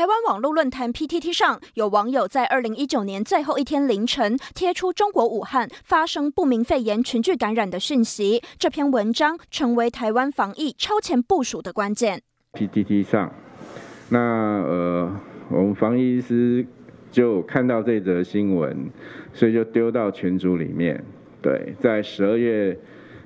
台湾网络论坛 PTT 上有网友在二零一九年最后一天凌晨贴出中国武汉发生不明肺炎群聚感染的讯息，这篇文章成为台湾防疫超前部署的关键。PTT 上，那呃，我们防疫师就看到这则新闻，所以就丢到群组里面。对，在十二月。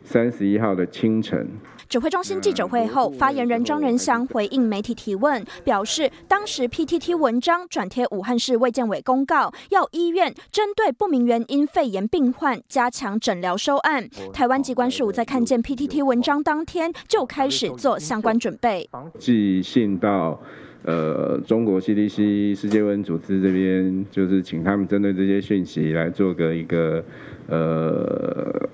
三十一号的清晨，指挥中心记者会后，发言人张仁祥回应媒体提问，表示当时 PTT 文章转贴武汉市卫健委公告，要医院针对不明原因肺炎病患加强诊疗收案。台湾机关署在看见 PTT 文章当天就开始做相关准备，寄信到呃中国 CDC、世界卫生组织这边，就是请他们针对这些讯息来做个一个呃。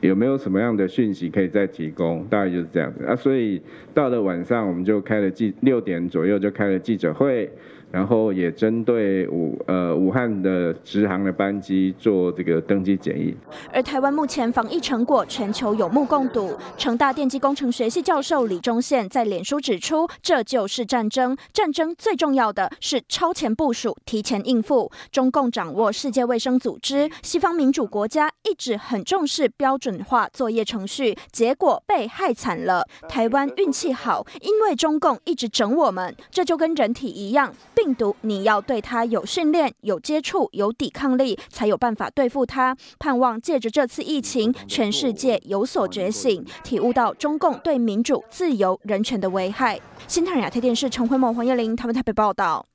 有没有什么样的讯息可以再提供？大概就是这样子啊，所以到了晚上我们就开了记六点左右就开了记者会，然后也针对武呃武汉的直航的班机做这个登机检疫。而台湾目前防疫成果全球有目共睹。成大电机工程学系教授李忠宪在脸书指出：“这就是战争，战争最重要的是超前部署、提前应付。中共掌握世界卫生组织，西方民主国家一直很重视标准。”简化作业程序，结果被害惨了。台湾运气好，因为中共一直整我们，这就跟人体一样，病毒你要对它有训练、有接触、有抵抗力，才有办法对付它。盼望借着这次疫情，全世界有所觉醒，体悟到中共对民主、自由、人权的危害。新唐人亚太电视陈慧梦、黄叶玲他们特别报道。